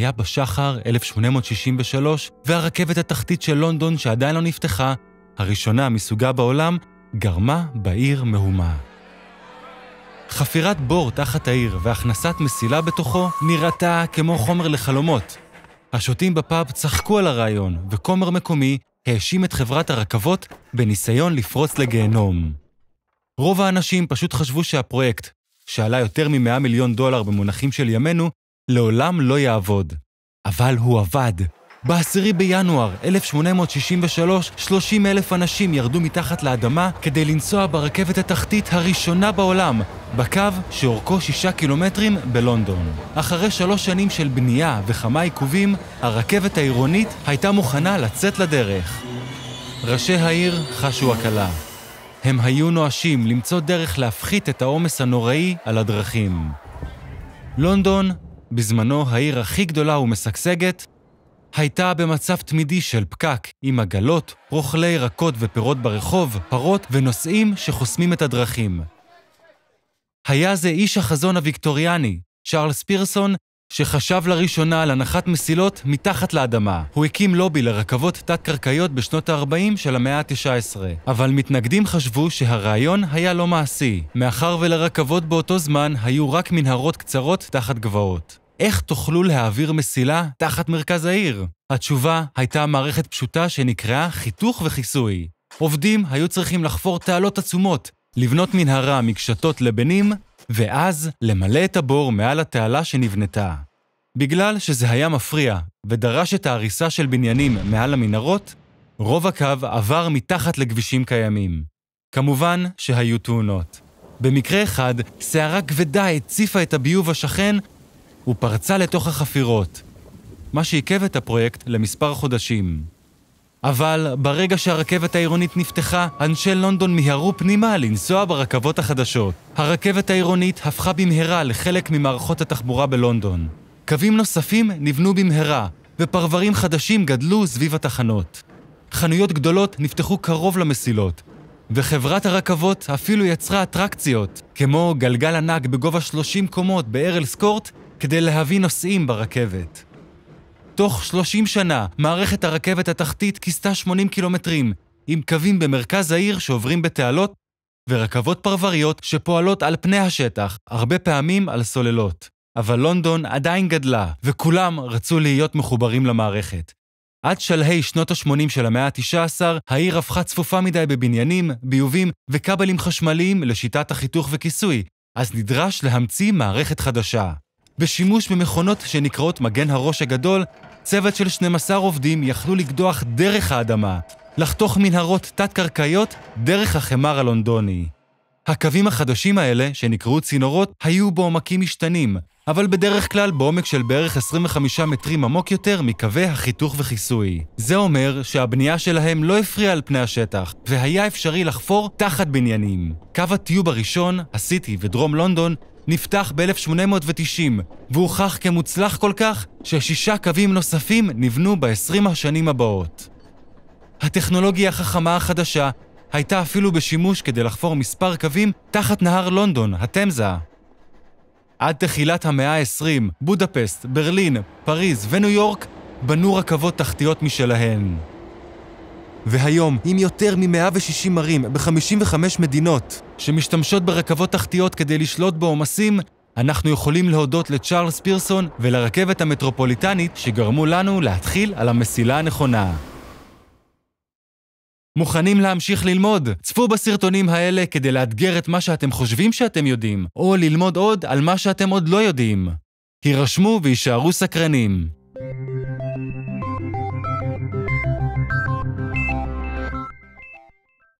היה בשחר 1863, והרכבת התחתית של לונדון, שעדיין לא נפתחה, הראשונה מסוגה בעולם, גרמה בעיר מהומה. חפירת בור תחת העיר והכנסת מסילה בתוכו נראתה כמו חומר לחלומות. השוטים בפאב צחקו על הרעיון, וכומר מקומי האשים את חברת הרכבות בניסיון לפרוץ לגיהנום. רוב האנשים פשוט חשבו שהפרויקט, שעלה יותר מ-100 מיליון דולר במונחים של ימינו, לעולם לא יעבוד. אבל הוא עבד. ב-10 בינואר 1863, 30 אלף אנשים ירדו מתחת לאדמה כדי לנסוע ברכבת התחתית הראשונה בעולם, בקו שאורכו 6 קילומטרים בלונדון. אחרי שלוש שנים של בנייה וכמה עיכובים, הרכבת העירונית הייתה מוכנה לצאת לדרך. ראשי העיר חשו הקלה. הם היו נואשים למצוא דרך להפחית את העומס הנוראי על הדרכים. לונדון בזמנו העיר הכי גדולה ומשגשגת, הייתה במצב תמידי של פקק, עם עגלות, רוכלי ירקות ופירות ברחוב, פרות ונוסעים שחוסמים את הדרכים. היה זה איש החזון הוויקטוריאני, צ'ארלס פירסון, שחשב לראשונה על הנחת מסילות מתחת לאדמה. הוא הקים לובי לרכבות תת-קרקעיות בשנות ה-40 של המאה ה-19, אבל מתנגדים חשבו שהרעיון היה לא מעשי, מאחר ולרכבות באותו זמן היו רק מנהרות קצרות תחת גבעות. איך תוכלו להעביר מסילה תחת מרכז העיר? התשובה הייתה מערכת פשוטה שנקראה חיתוך וכיסוי. עובדים היו צריכים לחפור תעלות עצומות, לבנות מנהרה מקשתות לבנים, ואז למלא את הבור מעל התעלה שנבנתה. בגלל שזה היה מפריע ודרש את ההריסה של בניינים מעל המנהרות, רוב הקו עבר מתחת לכבישים קיימים. כמובן שהיו תאונות. במקרה אחד, סערה כבדה הציפה את הביוב השכן ופרצה לתוך החפירות, מה שעיכב את הפרויקט למספר חודשים. אבל ברגע שהרכבת העירונית נפתחה, אנשי לונדון מיהרו פנימה לנסוע ברכבות החדשות. הרכבת העירונית הפכה במהרה לחלק ממערכות התחבורה בלונדון. קווים נוספים נבנו במהרה, ופרברים חדשים גדלו סביב התחנות. חנויות גדולות נפתחו קרוב למסילות, וחברת הרכבות אפילו יצרה אטרקציות, כמו גלגל ענק בגובה 30 קומות בארלס קורט כדי להביא נוסעים ברכבת. תוך 30 שנה, מערכת הרכבת התחתית כיסתה 80 קילומטרים, עם קווים במרכז העיר שעוברים בתעלות ורכבות פרבריות שפועלות על פני השטח, הרבה פעמים על סוללות. אבל לונדון עדיין גדלה, וכולם רצו להיות מחוברים למערכת. עד שלהי שנות ה-80 של המאה ה-19, העיר הפכה צפופה מדי בבניינים, ביובים וכבלים חשמליים לשיטת החיתוך וכיסוי, אז נדרש להמציא מערכת חדשה. בשימוש במכונות שנקראות מגן הראש הגדול, צוות של 12 עובדים יכלו לקדוח דרך האדמה, לחתוך מנהרות תת-קרקעיות דרך החמר הלונדוני. הקווים החדשים האלה, שנקראו צינורות, היו בעומקים משתנים, אבל בדרך כלל בעומק של בערך 25 מטרים עמוק יותר מקווי החיתוך וכיסוי. זה אומר שהבנייה שלהם לא הפריעה על פני השטח, והיה אפשרי לחפור תחת בניינים. קו הטיוב הראשון, הסיטי ודרום לונדון, נפתח ב-1890, והוכח כמוצלח כל כך, ששישה קווים נוספים נבנו ב-20 השנים הבאות. הטכנולוגיה החכמה החדשה הייתה אפילו בשימוש כדי לחפור מספר קווים תחת נהר לונדון, התמזה. עד תחילת המאה ה-20, בודפסט, ברלין, פריז וניו יורק בנו רכבות תחתיות משלהן. והיום, עם יותר מ-160 ערים ב-55 מדינות שמשתמשות ברכבות תחתיות כדי לשלוט בעומסים, אנחנו יכולים להודות לצ'ארלס פירסון ולרכבת המטרופוליטנית שגרמו לנו להתחיל על המסילה הנכונה. מוכנים להמשיך ללמוד? צפו בסרטונים האלה כדי לאתגר את מה שאתם חושבים שאתם יודעים, או ללמוד עוד על מה שאתם עוד לא יודעים. הירשמו ויישארו סקרנים.